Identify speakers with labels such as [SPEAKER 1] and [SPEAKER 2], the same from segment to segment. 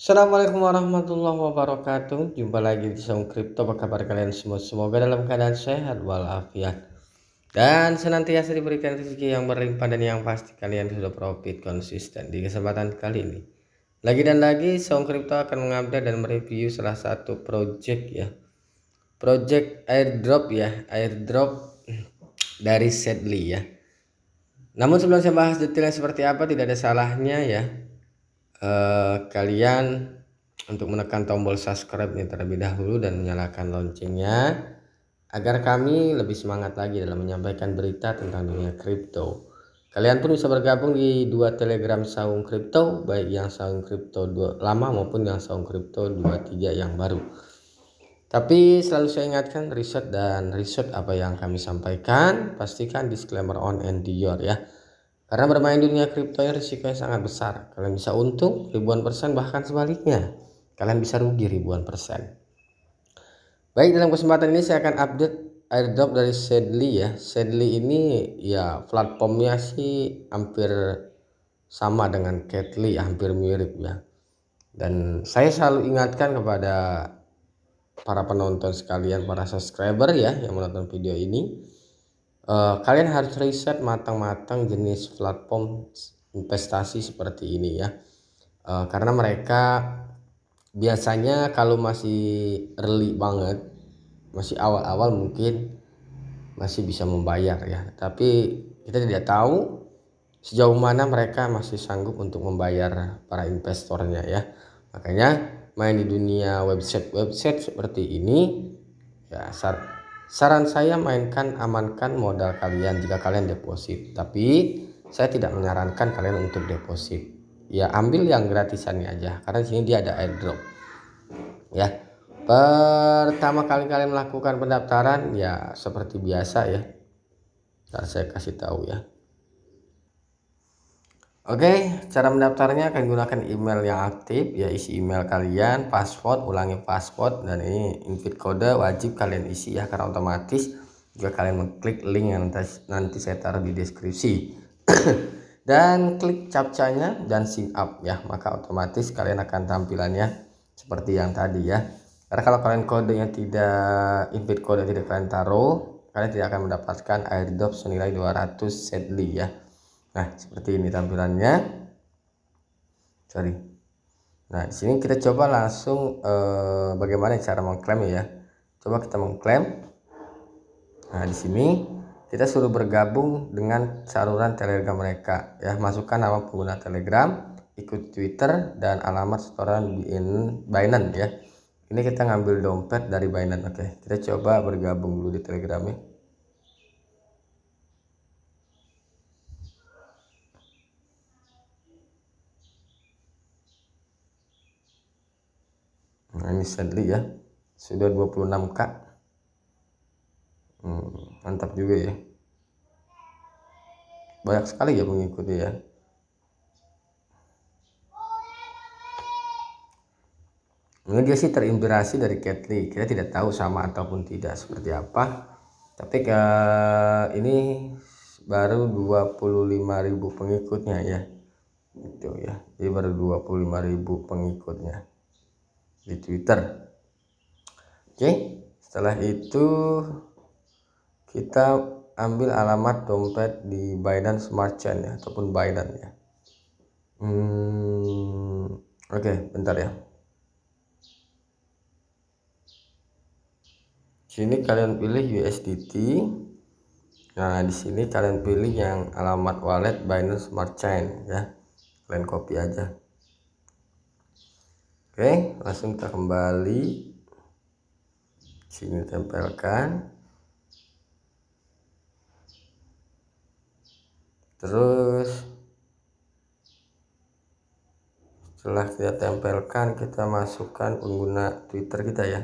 [SPEAKER 1] Assalamualaikum warahmatullahi wabarakatuh Jumpa lagi di Sound Crypto. Apa kabar kalian semua Semoga dalam keadaan sehat walafiat Dan senantiasa diberikan rezeki yang berlimpah Dan yang pasti kalian sudah profit konsisten Di kesempatan kali ini Lagi dan lagi Sound Crypto akan mengupdate dan mereview Salah satu project ya Project airdrop ya Airdrop dari Sedli ya namun sebelum saya bahas detailnya seperti apa tidak ada salahnya ya Eh, kalian untuk menekan tombol subscribe ini terlebih dahulu dan menyalakan loncengnya agar kami lebih semangat lagi dalam menyampaikan berita tentang dunia kripto. Kalian pun bisa bergabung di dua telegram saung kripto, baik yang saung kripto lama maupun yang saung kripto tiga yang baru. Tapi selalu saya ingatkan riset dan riset apa yang kami sampaikan, pastikan disclaimer on and your ya. Karena bermain di dunia kripto ini risikonya sangat besar. Kalian bisa untung ribuan persen bahkan sebaliknya. Kalian bisa rugi ribuan persen. Baik dalam kesempatan ini saya akan update airdrop dari Sedli ya. Sedli ini ya platformnya sih hampir sama dengan Catly hampir mirip ya. Dan saya selalu ingatkan kepada para penonton sekalian, para subscriber ya yang menonton video ini uh, kalian harus riset matang-matang jenis platform investasi seperti ini ya uh, karena mereka biasanya kalau masih early banget masih awal-awal mungkin masih bisa membayar ya tapi kita tidak tahu sejauh mana mereka masih sanggup untuk membayar para investornya ya makanya main di dunia website website seperti ini ya Saran saya mainkan amankan modal kalian jika kalian deposit. Tapi saya tidak menyarankan kalian untuk deposit. Ya ambil yang gratisannya aja karena sini dia ada airdrop. Ya. Pertama kali kalian melakukan pendaftaran ya seperti biasa ya. Ntar saya kasih tahu ya. Oke, cara mendaftarnya akan gunakan email yang aktif, ya isi email kalian, password, ulangi password, dan ini input kode wajib kalian isi ya karena otomatis juga kalian mengklik link yang nanti, saya taruh di deskripsi. dan klik captcha-nya dan sign up ya, maka otomatis kalian akan tampilannya seperti yang tadi ya. Karena kalau kalian kode yang tidak input kode tidak kalian taruh, kalian tidak akan mendapatkan airdrop senilai 200 sedli ya. Nah, seperti ini tampilannya. Sorry. Nah, di sini kita coba langsung eh, bagaimana ya cara mengklaim ya. Coba kita mengklaim. Nah, di sini kita suruh bergabung dengan saluran Telegram mereka ya. Masukkan nama pengguna Telegram, ikut Twitter dan alamat setoran Binance ya. Ini kita ngambil dompet dari Binance. Oke, kita coba bergabung dulu di Telegram ya. recently ya sudah 26k hmm, mantap juga ya banyak sekali ya mengikuti ya Ini dia sih terinspirasi dari Cat Kita tidak tahu sama ataupun tidak seperti apa. Tapi ke, ini baru 25.000 pengikutnya ya. Itu ya. ini baru 25.000 pengikutnya di Twitter oke setelah itu kita ambil alamat dompet di Binance Smart Chain ya ataupun Binance ya hmm, oke bentar ya sini kalian pilih USDT nah di sini kalian pilih yang alamat wallet Binance Smart Chain ya kalian copy aja Oke, langsung kita kembali sini tempelkan. Terus setelah kita tempelkan, kita masukkan pengguna Twitter kita ya.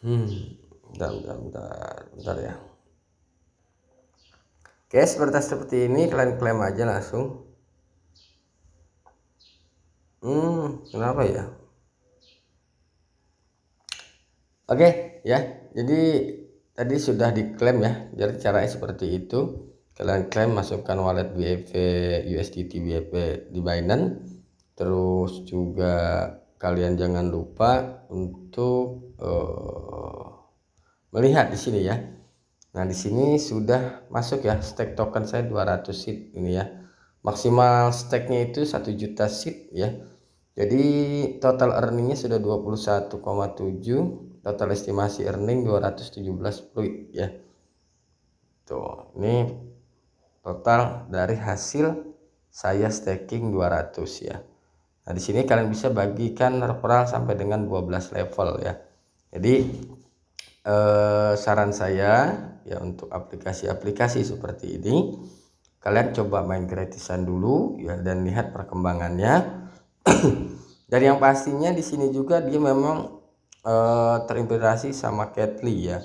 [SPEAKER 1] Hmm, bentar, bentar, bentar, bentar ya. Oke, seperti seperti ini kalian klaim aja langsung. Hmm, kenapa ya? Oke, ya. Jadi tadi sudah diklaim ya. Jadi caranya seperti itu. Kalian klaim masukkan wallet BFP USDT BFP di Binance terus juga kalian jangan lupa untuk uh, melihat di sini ya. Nah, di sini sudah masuk ya stake token saya 200 seat ini ya. Maksimal stake itu 1 juta seat ya. Jadi total earningnya sudah 21,7, total estimasi earning 217 fluid ya. Tuh, ini total dari hasil saya staking 200 ya. Nah, di sini kalian bisa bagikan referral sampai dengan 12 level ya. Jadi eh, saran saya ya untuk aplikasi-aplikasi seperti ini kalian coba main gratisan dulu ya dan lihat perkembangannya. dan yang pastinya di sini juga dia memang eh, terinspirasi sama Catly ya.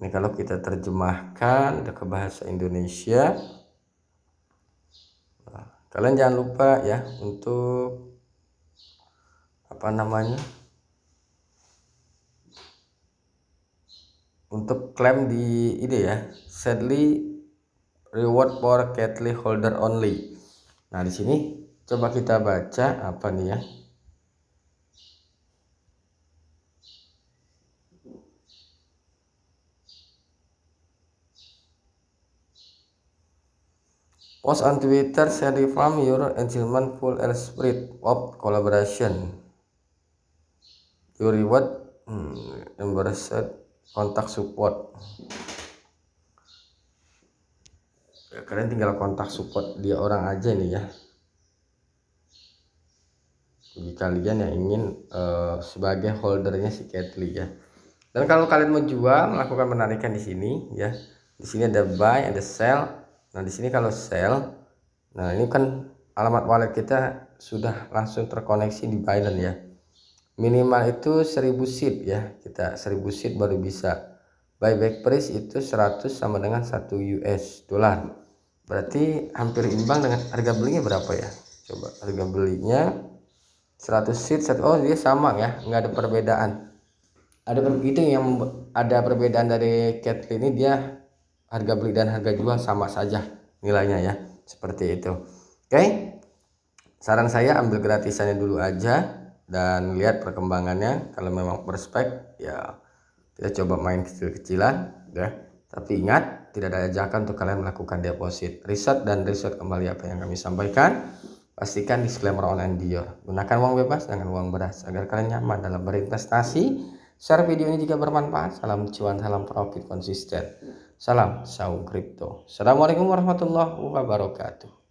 [SPEAKER 1] Ini kalau kita terjemahkan ke bahasa Indonesia. Nah, kalian jangan lupa ya untuk apa namanya untuk klaim di ini ya sadly reward for Catley holder only nah di sini coba kita baca apa nih ya Post on Twitter, Sherry Farm, your engagement full air spirit of collaboration you reward hmm, set kontak support ya, kalian tinggal kontak support dia orang aja nih ya bagi kalian yang ingin uh, sebagai holdernya si Catly ya dan kalau kalian mau jual melakukan penarikan di sini ya di sini ada buy ada sell nah di sini kalau sell nah ini kan alamat wallet kita sudah langsung terkoneksi di Binance ya minimal itu 1000 seat ya kita 1000 seat baru bisa buyback price itu 100 sama dengan 1 US dolar berarti hampir imbang dengan harga belinya berapa ya coba harga belinya 100 seat satu oh dia sama ya nggak ada perbedaan ada begitu yang ada perbedaan dari cat ini dia harga beli dan harga jual sama saja nilainya ya seperti itu oke okay? saran saya ambil gratisannya dulu aja dan lihat perkembangannya kalau memang perspek ya kita coba main kecil-kecilan ya tapi ingat tidak ada ajakan untuk kalian melakukan deposit riset dan riset kembali apa yang kami sampaikan pastikan disclaimer online Dior gunakan uang bebas dengan uang beras agar kalian nyaman dalam berinvestasi share video ini jika bermanfaat salam cuan salam profit konsisten salam saung crypto. assalamualaikum warahmatullahi wabarakatuh